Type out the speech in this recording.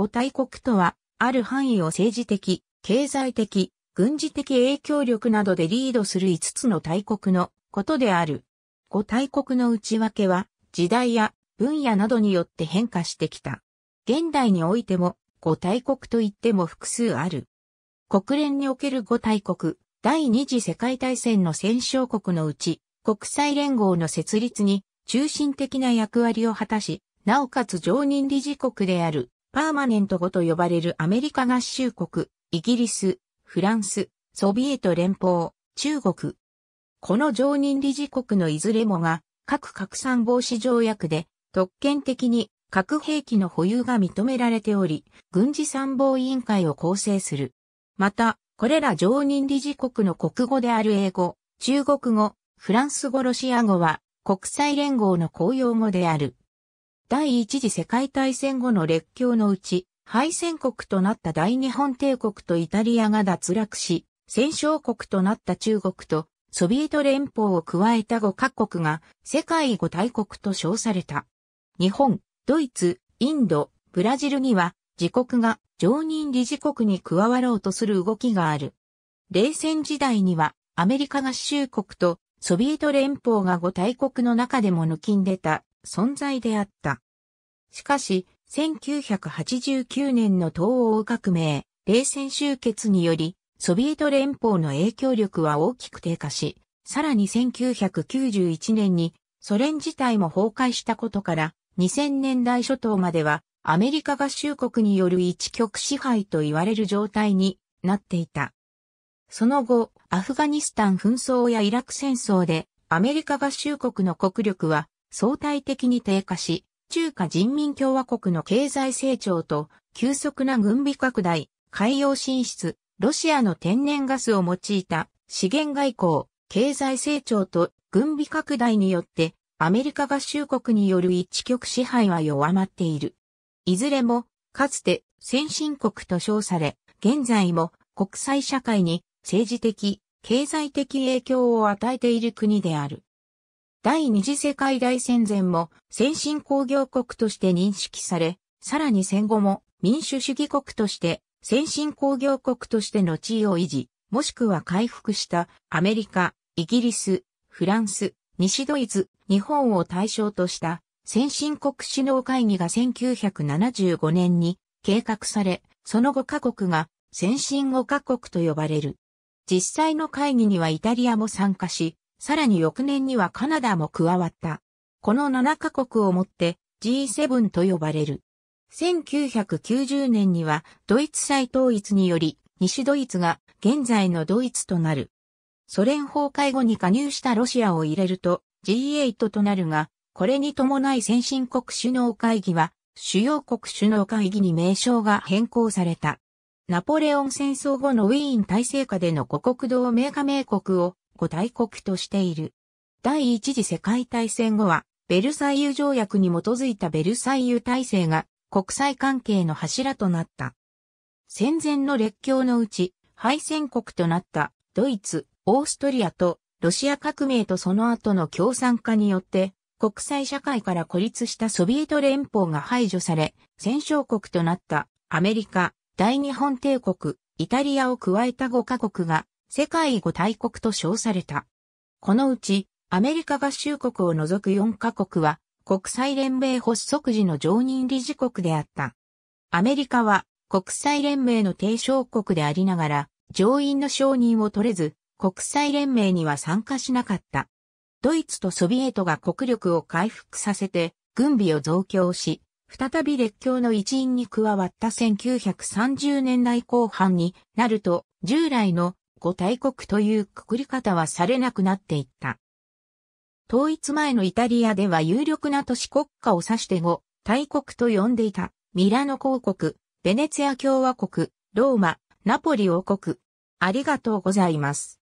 五大国とは、ある範囲を政治的、経済的、軍事的影響力などでリードする5つの大国のことである。五大国の内訳は、時代や分野などによって変化してきた。現代においても、五大国といっても複数ある。国連における五大国、第二次世界大戦の戦勝国のうち、国際連合の設立に中心的な役割を果たし、なおかつ常任理事国であるパーマネント語と呼ばれるアメリカ合衆国、イギリス、フランス、ソビエト連邦、中国。この常任理事国のいずれもが、核拡散防止条約で、特権的に核兵器の保有が認められており、軍事参謀委員会を構成する。また、これら常任理事国の国語である英語、中国語、フランス語、ロシア語は国際連合の公用語である。第一次世界大戦後の列強のうち、敗戦国となった大日本帝国とイタリアが脱落し、戦勝国となった中国とソビエト連邦を加えた5カ国が世界5大国と称された。日本、ドイツ、インド、ブラジルには自国が常任理事国に加わろうとする動きがある。冷戦時代にはアメリカ合衆国とソビエト連邦が5大国の中でも抜きんでた存在であった。しかし、1989年の東欧革命、冷戦終結により、ソビエト連邦の影響力は大きく低下し、さらに1991年にソ連自体も崩壊したことから、2000年代初頭まではアメリカ合衆国による一極支配と言われる状態になっていた。その後、アフガニスタン紛争やイラク戦争でアメリカ合衆国の国力は相対的に低下し、中華人民共和国の経済成長と急速な軍備拡大、海洋進出、ロシアの天然ガスを用いた資源外交、経済成長と軍備拡大によってアメリカ合衆国による一極支配は弱まっている。いずれもかつて先進国と称され、現在も国際社会に政治的、経済的影響を与えている国である。第二次世界大戦前も先進工業国として認識され、さらに戦後も民主主義国として先進工業国としての地位を維持、もしくは回復したアメリカ、イギリス、フランス、西ドイツ、日本を対象とした先進国首脳会議が1975年に計画され、その5カ国が先進5カ国と呼ばれる。実際の会議にはイタリアも参加し、さらに翌年にはカナダも加わった。この7カ国をもって G7 と呼ばれる。1990年にはドイツ再統一により西ドイツが現在のドイツとなる。ソ連崩壊後に加入したロシアを入れると G8 となるが、これに伴い先進国首脳会議は主要国首脳会議に名称が変更された。ナポレオン戦争後のウィーン体制下での五国同盟加盟国を五大国としている。第一次世界大戦後は、ベルサイユ条約に基づいたベルサイユ体制が国際関係の柱となった。戦前の列強のうち、敗戦国となったドイツ、オーストリアとロシア革命とその後の共産化によって、国際社会から孤立したソビエト連邦が排除され、戦勝国となったアメリカ、大日本帝国、イタリアを加えた5カ国が世界五大国と称された。このうち、アメリカ合衆国を除く4カ国は、国際連盟発足時の常任理事国であった。アメリカは、国際連盟の提唱国でありながら、上院の承認を取れず、国際連盟には参加しなかった。ドイツとソビエトが国力を回復させて、軍備を増強し、再び列強の一員に加わった1930年代後半になると、従来の五大国というくくり方はされなくなっていった。統一前のイタリアでは有力な都市国家を指して5大国と呼んでいたミラノ公国、ベネツィア共和国、ローマ、ナポリ王国。ありがとうございます。